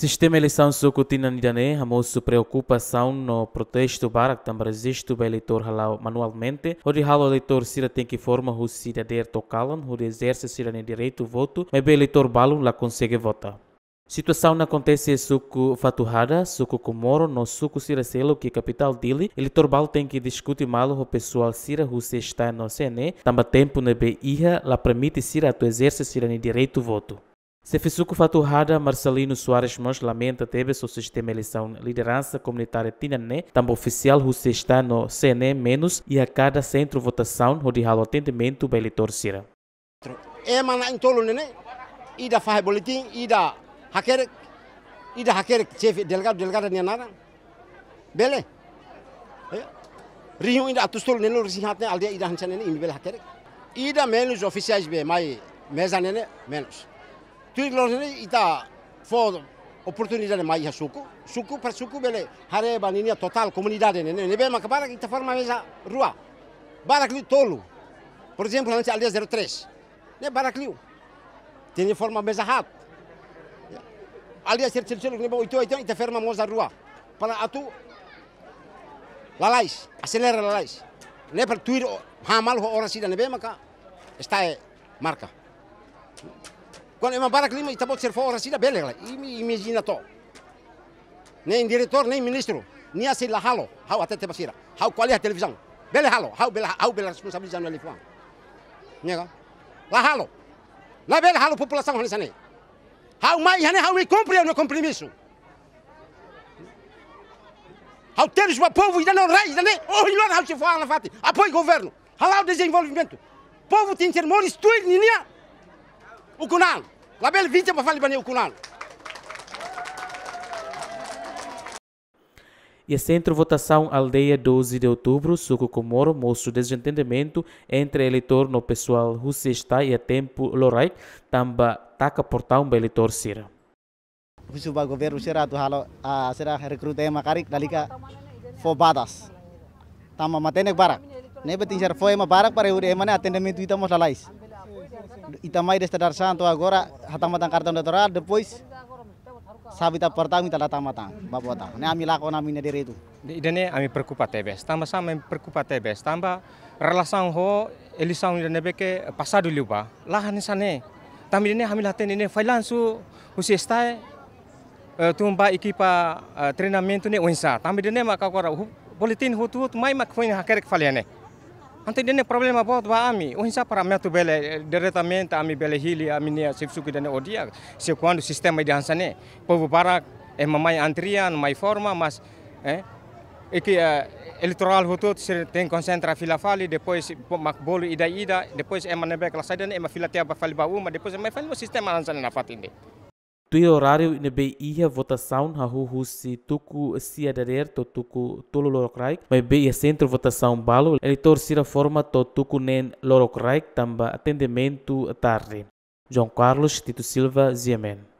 Sistema eleição Socotina Nidané amossu preocupação no protesto para que também existe o eleitor halal manualmente. O de halo eleitor sira tem que forma o cidadão tocalan, o de exerce cidadão direito voto, mas o eleitor balo lá consegue votar. Situação na acontece suco faturada, suco comoro, no suco selo que é capital dele, eleitor bal tem que discutir mal o pessoal sira o está no CNE, tamba tempo na BIHA, lá permite sira tu exerce sirani direito voto. Cefisuco Faturrada Marcelino Soares Mons lamenta teve seu sistema eleição liderança comunitária Tinané, tambo oficial Rússia está no CNE menos e a cada centro votação rodihalo atendimento para eleitor Sira. É mana em tolo né? Ida faz boletim, ida hacker, ida hacker chefe delegado delegado nem nada. Bele. É? Rio ida atustol nelo risihatne aldeia ida hanchane imi hacker. Ida menos oficiais bem mas mesa menos. Tuiklonini ita for oportunidade mais a suco. Suco para suco bele hareba ninia total comunidade né. Nebe makabara ita forma mesa rua. Barakliu tolo. Por exemplo, antes ali 03. Né Barakliu. Tem forma mesa hat. Ali a ser terceiro nível 88 ita forma moza rua. Para atu lalais, acelera lalais. Ne per tuir hamal ho orasida nebe maka está é marca. Quando é uma Ima barak está bom ser crfo rasida belegla. I imagina to. Nem né diretor, nem né ministro. Nem né assim lá halo. Hau até te passira, Hau qual é a televisão? Bele halo. Hau bela, hau bela responsabilidade no telefone. Nega. Lá halo. Lá bele halo população hanisane. Hau mai hane hau me cumpre no compromisso. Hau teres o povo e não reis, não é? Oh, não hau se fala, fati. Apoio ah, governo. Hau desenvolvimento. Povo tem que ser moro, estudo, ninha. O ukunal label vince para fali o ukunal E a é Centro Votação Aldeia 12 de Outubro, Suco Comoro, mostra o desentendimento entre eleitor no pessoal está e a Tempo Lorai, tamba taca portão para eleitor Sira. O governo será do halo a será recruta makarik dalika fo badas. Tamba matenek barak. Nebe tinjar fo uma barak para ure emane atendimento ita mosalais. Itamai desta santo agora hatamatang cartão eleitoral, depois sabita pertama kita datang matang, bapak datang. Ini kami lakukan kami dari itu. kami tebes, tambah sama kami tebes, tambah relasangho ho elisang idene beke pasadu liuba, lahan sana. Tapi ini kami latihan ini filan su husistai e, tumba equipa treinamento ne unsa. Tambah ini maka kora politin hutu mai mak fine hakerek faliane. Ante dene problema tuh ba ami, o oh, hinsa para metu bele diretamente ami bele hili ami nia sipsuki dene odia, se kuandu sistema de hansane, povo para e eh, mamai antrian, mai forma, mas eh iki eh, eh, electoral hutut se ten concentra fila fali, depois bolu ida ida, depois e manebe klasa dene e mafila bau, fali uma, depois e mai fali o sistema hansane na fatinde. Tui horário na be ia votação ha hu hu si tuku si aderer to tuku tolo lorokrai mas be ia centro votação balo eleitor sira forma to tuku nen lorokrai tamba atendimento tarde João Carlos Tito Silva Ziemen